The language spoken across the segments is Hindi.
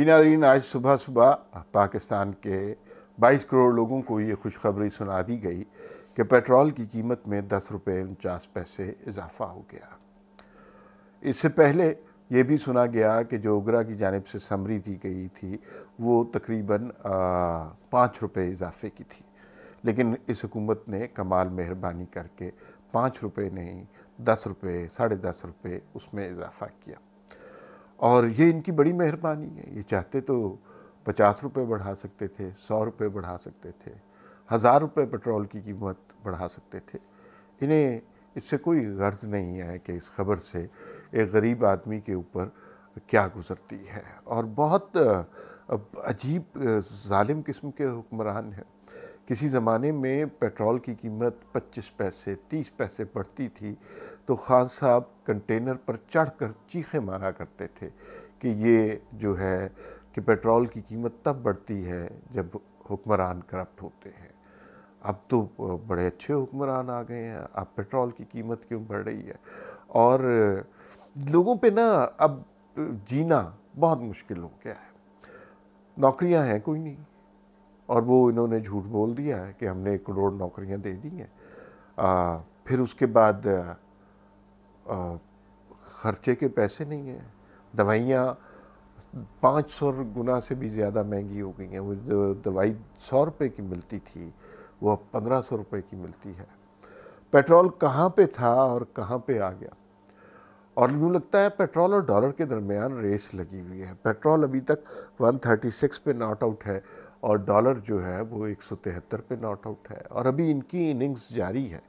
जी नादरीन आज सुबह सुबह पाकिस्तान के 22 करोड़ लोगों को ये खुशखबरी सुना दी गई कि पेट्रोल की कीमत में दस रुपये उनचास पैसे इजाफा हो गया इससे पहले ये भी सुना गया कि जो उगरा की जानब से समरी दी गई थी वो तकरीबन पाँच रुपये इजाफे की थी लेकिन इस हुकूमत ने कमाल मेहरबानी करके पाँच रुपये नहीं दस रुपये साढ़े दस रुपये उसमें इजाफा किया और ये इनकी बड़ी मेहरबानी है ये चाहते तो पचास रुपये बढ़ा सकते थे सौ रुपये बढ़ा सकते थे हज़ार रुपये पेट्रोल की कीमत बढ़ा सकते थे इन्हें इससे कोई गर्ज नहीं है कि इस खबर से एक गरीब आदमी के ऊपर क्या गुज़रती है और बहुत अजीब ालिम किस्म के हुक्मरान हैं किसी ज़माने में पेट्रोल की कीमत 25 पैसे 30 पैसे बढ़ती थी तो खान साहब कंटेनर पर चढ़कर चीखें मारा करते थे कि ये जो है कि पेट्रोल की कीमत तब बढ़ती है जब हुक्मरान करप्ट होते हैं अब तो बड़े अच्छे हुक्मरान आ गए हैं अब पेट्रोल की कीमत क्यों बढ़ रही है और लोगों पे ना अब जीना बहुत मुश्किल हो गया है नौकरियां हैं कोई नहीं और वो इन्होंने झूठ बोल दिया है कि हमने एक करोड़ नौकरियां दे दी हैं फिर उसके बाद आ, खर्चे के पैसे नहीं हैं दवाइयाँ पाँच सौ गुना से भी ज़्यादा महंगी हो गई हैं वो जो दवाई सौ रुपये की मिलती थी वो अब पंद्रह सौ रुपये की मिलती है पेट्रोल कहाँ पे था और कहाँ पे आ गया और यूँ लगता है पेट्रोल और डॉलर के दरमियान रेस लगी हुई है पेट्रोल अभी तक 136 पे नॉट आउट है और डॉलर जो है वो एक सौ तिहत्तर पर नॉट आउट है और अभी इनकी इनिंग्स जारी है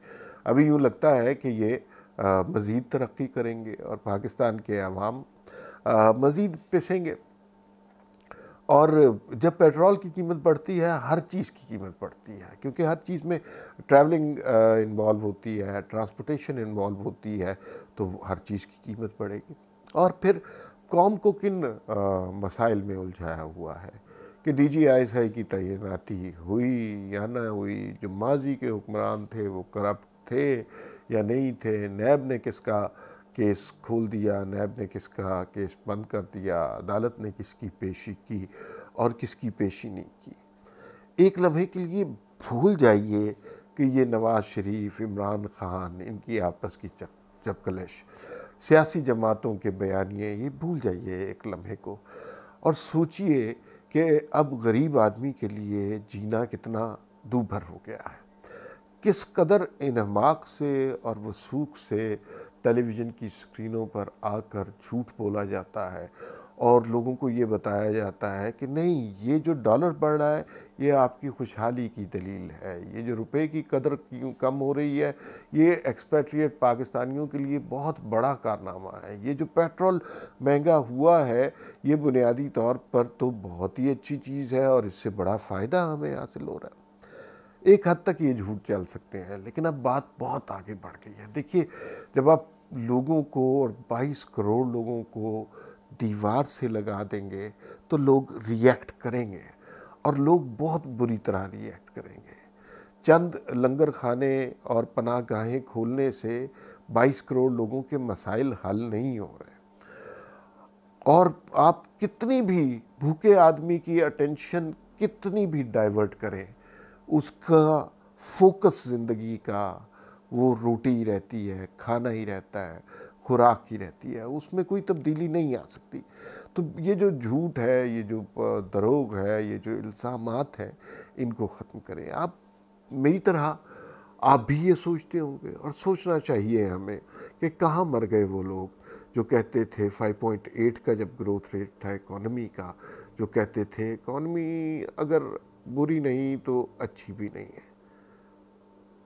अभी यूँ लगता है कि ये मज़ीद तरक्की करेंगे और पाकिस्तान के अवाम मज़ीद पिसेंगे और जब पेट्रोल की कीमत बढ़ती है हर चीज़ की कीमत बढ़ती है क्योंकि हर चीज़ में ट्रैवलिंग इन्वॉल्व होती है ट्रांसपोर्टेशन इन्वॉल्व होती है तो हर चीज़ की कीमत बढ़ेगी और फिर कौम को किन मसाइल में उलझाया हुआ है कि D G I S I की तैनाती हुई या ना हुई जो माजी के हुक्मरान थे वो करप्ट थे या नहीं थे नैब ने किसका केस खोल दिया नैब ने किसका केस बंद कर दिया अदालत ने किसकी पेशी की और किसकी पेशी नहीं की एक लम्हे के लिए भूल जाइए कि ये नवाज़ शरीफ इमरान खान इनकी आपस की चक सियासी जमातों के बयानिए ये भूल जाइए एक लम्हे को और सोचिए कि अब गरीब आदमी के लिए जीना कितना दूभर हो गया है किस कदर इनहमाक से और वसूख से टेलीविज़न की स्क्रीनों पर आकर झूठ बोला जाता है और लोगों को ये बताया जाता है कि नहीं ये जो डॉलर बढ़ रहा है ये आपकी खुशहाली की दलील है ये जो रुपए की कदर क्यों कम हो रही है ये एक्सपेट्रिएट पाकिस्तानियों के लिए बहुत बड़ा कारनामा है ये जो पेट्रोल महंगा हुआ है ये बुनियादी तौर पर तो बहुत ही अच्छी चीज़ है और इससे बड़ा फ़ायदा हमें हासिल हो रहा है एक हद तक ये झूठ चल सकते हैं लेकिन अब बात बहुत आगे बढ़ गई है देखिए जब आप लोगों को और 22 करोड़ लोगों को दीवार से लगा देंगे तो लोग रिएक्ट करेंगे और लोग बहुत बुरी तरह रिएक्ट करेंगे चंद लंगर खाने और पनाह गाहें खोलने से 22 करोड़ लोगों के मसाइल हल नहीं हो रहे और आप कितनी भी भूखे आदमी की अटेंशन कितनी भी डाइवर्ट करें उसका फोकस ज़िंदगी का वो रोटी ही रहती है खाना ही रहता है खुराक ही रहती है उसमें कोई तब्दीली नहीं आ सकती तो ये जो झूठ है ये जो दरोग है ये जो इल्जाम हैं इनको ख़त्म करें आप मेरी तरह आप भी ये सोचते होंगे और सोचना चाहिए हमें कि कहाँ मर गए वो लोग जो कहते थे 5.8 का जब ग्रोथ रेट था इकॉनमी का जो कहते थे इकॉनमी अगर बुरी नहीं तो अच्छी भी नहीं है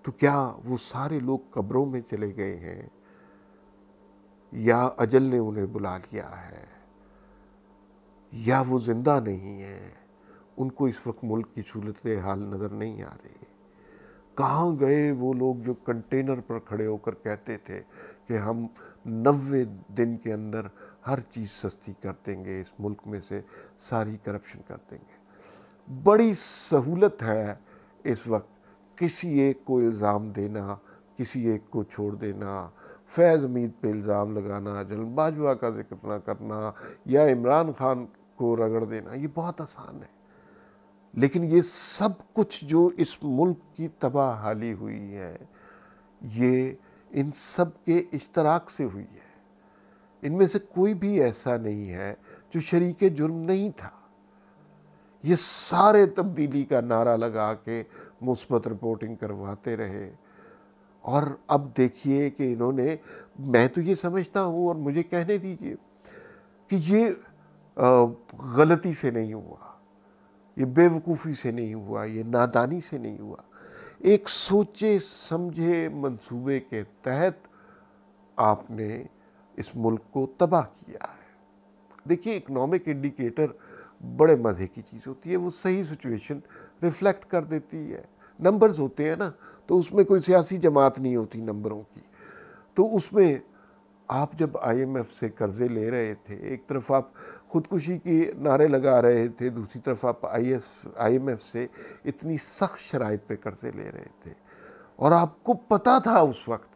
तो क्या वो सारे लोग कब्रों में चले गए हैं या अजल ने उन्हें बुला लिया है या वो ज़िंदा नहीं है उनको इस वक्त मुल्क की सूरत हाल नज़र नहीं आ रही कहाँ गए वो लोग जो कंटेनर पर खड़े होकर कहते थे कि हम नबे दिन के अंदर हर चीज़ सस्ती कर देंगे इस मुल्क में से सारी करप्शन कर देंगे बड़ी सहूलत है इस वक्त किसी एक को इल्ज़ाम देना किसी एक को छोड़ देना फैज़ उमीद पे इल्ज़ाम लगाना जल्द बाजवा का जिक्र ना करना या इमरान खान को रगड़ देना ये बहुत आसान है लेकिन ये सब कुछ जो इस मुल्क की तबाह हाली हुई है ये इन सब के इश्तराक से हुई है इनमें से कोई भी ऐसा नहीं है जो शरीक जुर्म नहीं था ये सारे तब्दीली का नारा लगा के मुस्बत रिपोर्टिंग करवाते रहे और अब देखिए कि इन्होंने मैं तो ये समझता हूँ और मुझे कहने दीजिए कि ये गलती से नहीं हुआ ये बेवकूफ़ी से नहीं हुआ ये नादानी से नहीं हुआ एक सोचे समझे मंसूबे के तहत आपने इस मुल्क को तबाह किया है देखिए इकोनॉमिक इंडिकेटर बड़े मज़े की चीज़ होती है वो सही सिचुएशन रिफ्लेक्ट कर देती है नंबर्स होते हैं ना तो उसमें कोई सियासी जमात नहीं होती नंबरों की तो उसमें आप जब आईएमएफ से कर्ज़े ले रहे थे एक तरफ आप खुदकुशी की नारे लगा रहे थे दूसरी तरफ आप आई एस से इतनी सख्त शराइ पे कर्जे ले रहे थे और आपको पता था उस वक्त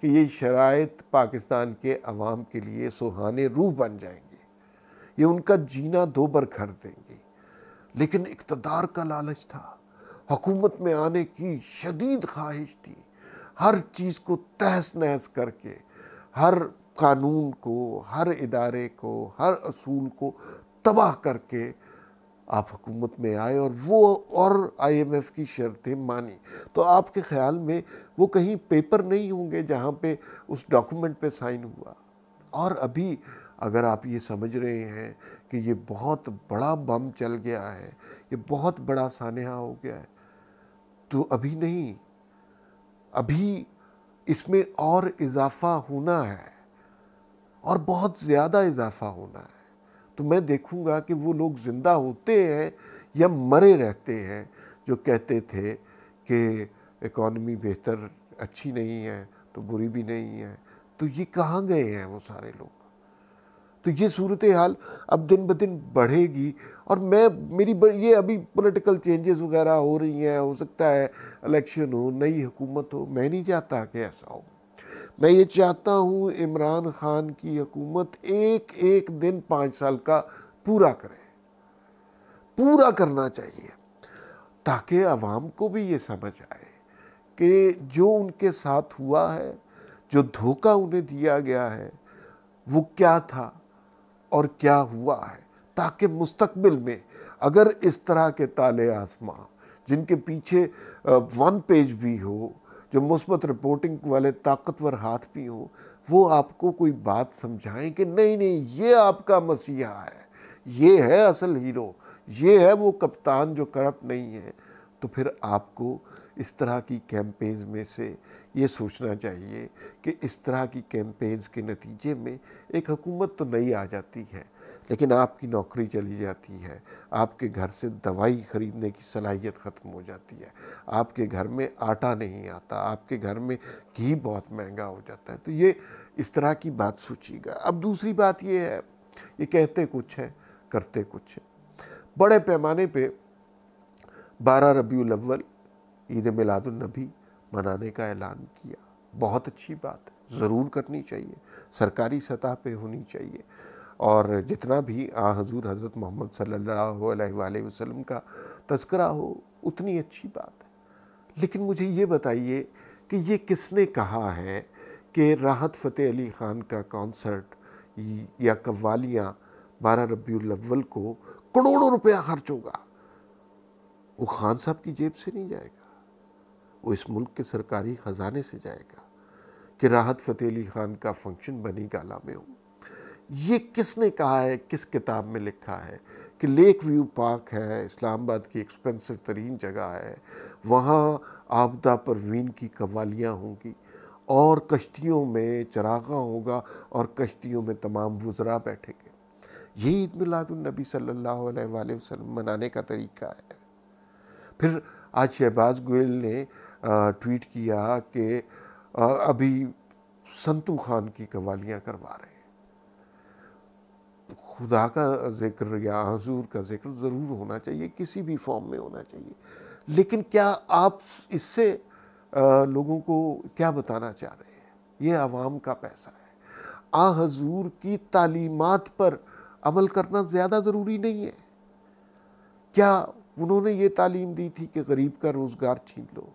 कि ये शराइ पाकिस्तान के अवाम के लिए सुहाने रूह बन जाएंगे ये उनका जीना दो बर कर देंगे लेकिन इकतदार का लालच था हकूमत में आने की शदीद ख्वाहिश थी हर चीज़ को तहस नहस करके हर कानून को हर इदारे को हर असूल को तबाह करके आप हुकूमत में आए और वो और आईएमएफ की शर्तें मानी तो आपके ख्याल में वो कहीं पेपर नहीं होंगे जहाँ पे उस डॉक्यूमेंट पे साइन हुआ और अभी अगर आप ये समझ रहे हैं कि ये बहुत बड़ा बम चल गया है ये बहुत बड़ा सानहा हो गया है तो अभी नहीं अभी इसमें और इजाफा होना है और बहुत ज़्यादा इजाफा होना है तो मैं देखूंगा कि वो लोग ज़िंदा होते हैं या मरे रहते हैं जो कहते थे कि इकॉनमी बेहतर अच्छी नहीं है तो बुरी भी नहीं है तो ये कहाँ गए हैं वो सारे लोग तो ये सूरत हाल अब दिन ब दिन बढ़ेगी और मैं मेरी ये अभी पॉलिटिकल चेंजेस वगैरह हो रही हैं हो सकता है इलेक्शन हो नई हुकूमत हो मैं नहीं चाहता कि ऐसा हो मैं ये चाहता हूँ इमरान ख़ान की हकूमत एक एक दिन पाँच साल का पूरा करे पूरा करना चाहिए ताकि आवाम को भी ये समझ आए कि जो उनके साथ हुआ है जो धोखा उन्हें दिया गया है वो क्या था और क्या हुआ है ताकि मुस्तबिल में अगर इस तरह के ताले आसमां जिनके पीछे वन पेज भी हो जो मुस्बत रिपोर्टिंग वाले ताकतवर हाथ भी हों वो आपको कोई बात समझाएं कि नहीं नहीं ये आपका मसीहा है ये है असल हीरो ये है वो कप्तान जो करप्ट नहीं है तो फिर आपको इस तरह की कैंपेन्स में से ये सोचना चाहिए कि इस तरह की कैंपेन्स के नतीजे में एक हुकूमत तो नहीं आ जाती है लेकिन आपकी नौकरी चली जाती है आपके घर से दवाई ख़रीदने की सलाहियत ख़त्म हो जाती है आपके घर में आटा नहीं आता आपके घर में घी बहुत महंगा हो जाता है तो ये इस तरह की बात सोचिएगा अब दूसरी बात ये है ये कहते कुछ है करते कुछ है बड़े पैमाने पे बारह रबी अव्वल ईद मिलादुलनबी मनाने का ऐलान किया बहुत अच्छी बात ज़रूर करनी चाहिए सरकारी सतह पे होनी चाहिए और जितना भी आ हजूर हज़रत मोहम्मद सल्ला वसलम का तस्करा हो उतनी अच्छी बात है लेकिन मुझे ये बताइए कि ये किसने कहा है कि राहत फ़तेह अली ख़ान का कॉन्सर्ट या कवालियाँ बारह रबील अव्वल को करोड़ों रुपया खर्च होगा वो खान साहब की जेब से नहीं जाएगा वो इस मुल्क के सरकारी ख़जाने से जाएगा कि राहत फ़तेह अली ख़ान का फंक्शन बनी गाला में हो ये किसने कहा है किस किताब में लिखा है कि लेक व्यू पार्क है इस्लामाबाद की एक्सपेंसिव तरीन जगह है वहाँ आपदा परवीन की कवालियाँ होंगी और कश्तियों में चरागा होगा और कश्तियों में तमाम वज़रा बैठेंगे यही ईद मिलादुलनबी सल्लल्लाहु अलैहि वसल्लम मनाने का तरीका है फिर आज शहबाज गोयल ने ट्वीट किया कि अभी संतू खान की कवालियाँ करवा रहे हैं खुदा का जिक्र या हजूर का जिक्र ज़रूर होना चाहिए किसी भी फॉर्म में होना चाहिए लेकिन क्या आप इससे लोगों को क्या बताना चाह रहे हैं ये आवाम का पैसा है आ हजूर की तालीमत पर अमल करना ज़्यादा ज़रूरी नहीं है क्या उन्होंने ये तालीम दी थी कि गरीब का रोज़गार छीन लो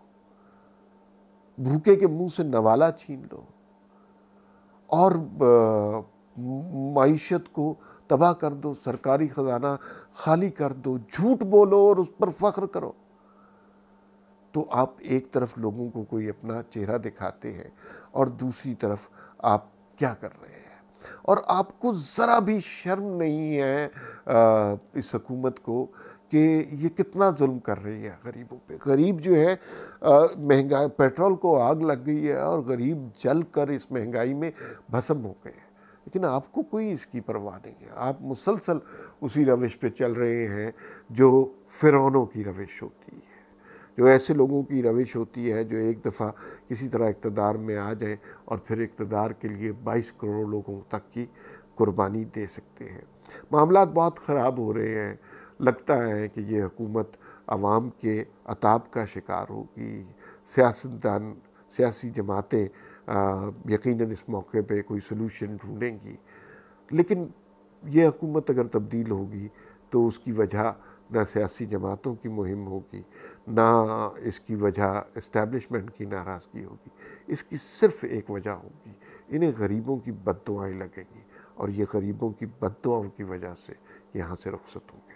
भूखे के मुंह से नवाला छीन लो और मीशत को तबाह कर दो सरकारी ख़जाना खाली कर दो झूठ बोलो और उस पर फ़ख्र करो तो आप एक तरफ लोगों को कोई अपना चेहरा दिखाते हैं और दूसरी तरफ आप क्या कर रहे हैं और आपको ज़रा भी शर्म नहीं है आ, इस हकूमत को कि ये कितना जुल्म कर रही है गरीबों पे गरीब जो है महंगाई पेट्रोल को आग लग गई है और गरीब जल कर इस महंगाई में भस्म हो गए हैं लेकिन आपको कोई इसकी परवाह नहीं है आप मुसलसल उसी रविश पे चल रहे हैं जो फिरौनों की रविश होती है जो ऐसे लोगों की रविश होती है जो एक दफ़ा किसी तरह इकतदार में आ जाए और फिर इकतदार के लिए 22 करोड़ लोगों तक की कुर्बानी दे सकते हैं मामला बहुत ख़राब हो रहे हैं लगता है कि ये हुकूमत आवाम के अताब का शिकार होगी सियासतदान सियासी जमातें यकीनन इस मौके पे कोई सलूशन ढूंढेंगी लेकिन ये हुकूमत अगर तब्दील होगी तो उसकी वजह ना सियासी जमातों की मुहिम होगी ना इसकी वजह इस्टेबलिशमेंट की नाराज़गी होगी इसकी सिर्फ़ एक वजह होगी इन्हें गरीबों की बद लगेंगी और ये गरीबों की बद की वजह से यहाँ से रुखसत होंगे